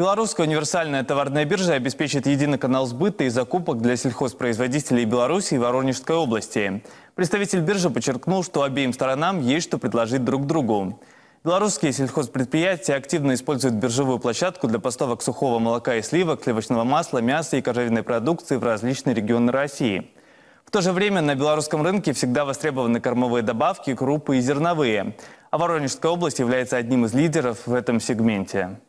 Белорусская универсальная товарная биржа обеспечит единый канал сбыта и закупок для сельхозпроизводителей Беларуси и Воронежской области. Представитель биржи подчеркнул, что обеим сторонам есть что предложить друг другу. Белорусские сельхозпредприятия активно используют биржевую площадку для поставок сухого молока и сливок, сливочного масла, мяса и кожевенной продукции в различные регионы России. В то же время на белорусском рынке всегда востребованы кормовые добавки, крупы и зерновые. А Воронежская область является одним из лидеров в этом сегменте.